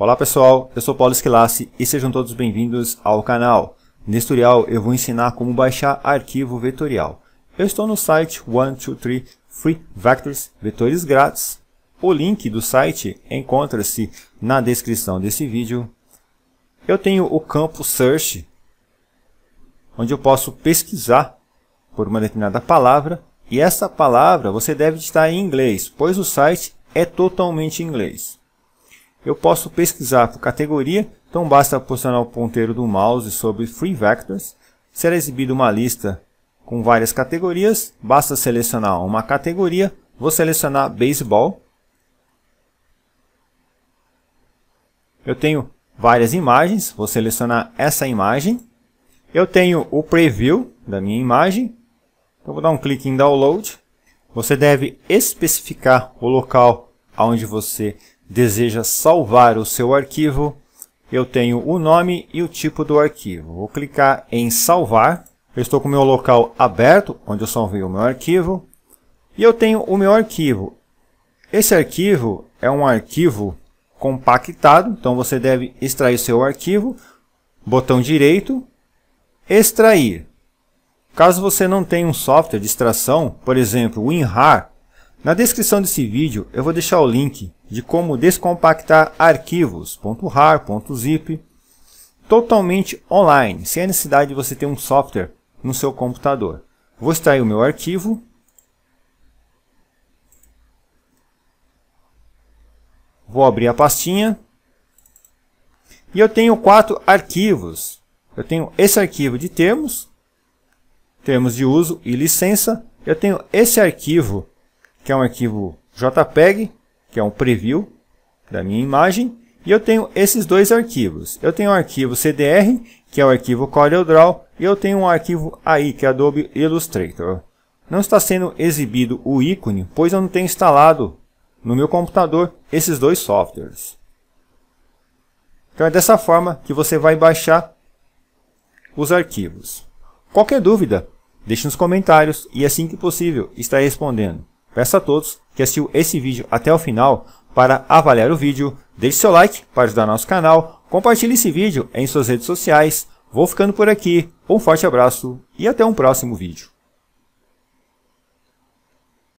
Olá pessoal, eu sou Paulo Esquilassi e sejam todos bem-vindos ao canal. Neste tutorial eu vou ensinar como baixar arquivo vetorial. Eu estou no site 123 Free Vectors, vetores grátis. O link do site encontra-se na descrição desse vídeo. Eu tenho o campo Search, onde eu posso pesquisar por uma determinada palavra. E essa palavra você deve estar em inglês, pois o site é totalmente em inglês eu posso pesquisar por categoria, então basta posicionar o ponteiro do mouse sobre Free Vectors. Será exibida uma lista com várias categorias, basta selecionar uma categoria, vou selecionar Baseball. Eu tenho várias imagens, vou selecionar essa imagem. Eu tenho o preview da minha imagem, então vou dar um clique em Download. Você deve especificar o local onde você deseja salvar o seu arquivo, eu tenho o nome e o tipo do arquivo. Vou clicar em salvar. Eu estou com o meu local aberto, onde eu salvei o meu arquivo. E eu tenho o meu arquivo. Esse arquivo é um arquivo compactado, então você deve extrair seu arquivo. Botão direito, extrair. Caso você não tenha um software de extração, por exemplo, WinRAR, na descrição desse vídeo eu vou deixar o link de como descompactar arquivos .zip totalmente online, sem a necessidade de você ter um software no seu computador. Vou extrair o meu arquivo. Vou abrir a pastinha. E eu tenho quatro arquivos. Eu tenho esse arquivo de termos, termos de uso e licença. Eu tenho esse arquivo que é um arquivo JPEG, que é um preview da minha imagem, e eu tenho esses dois arquivos. Eu tenho o um arquivo CDR, que é o arquivo CorelDRAW, e eu tenho um arquivo AI, que é Adobe Illustrator. Não está sendo exibido o ícone, pois eu não tenho instalado no meu computador esses dois softwares. Então é dessa forma que você vai baixar os arquivos. Qualquer dúvida, deixe nos comentários e assim que possível está respondendo. Peço a todos que assistiu esse vídeo até o final para avaliar o vídeo, deixe seu like para ajudar nosso canal, compartilhe esse vídeo em suas redes sociais. Vou ficando por aqui, um forte abraço e até um próximo vídeo.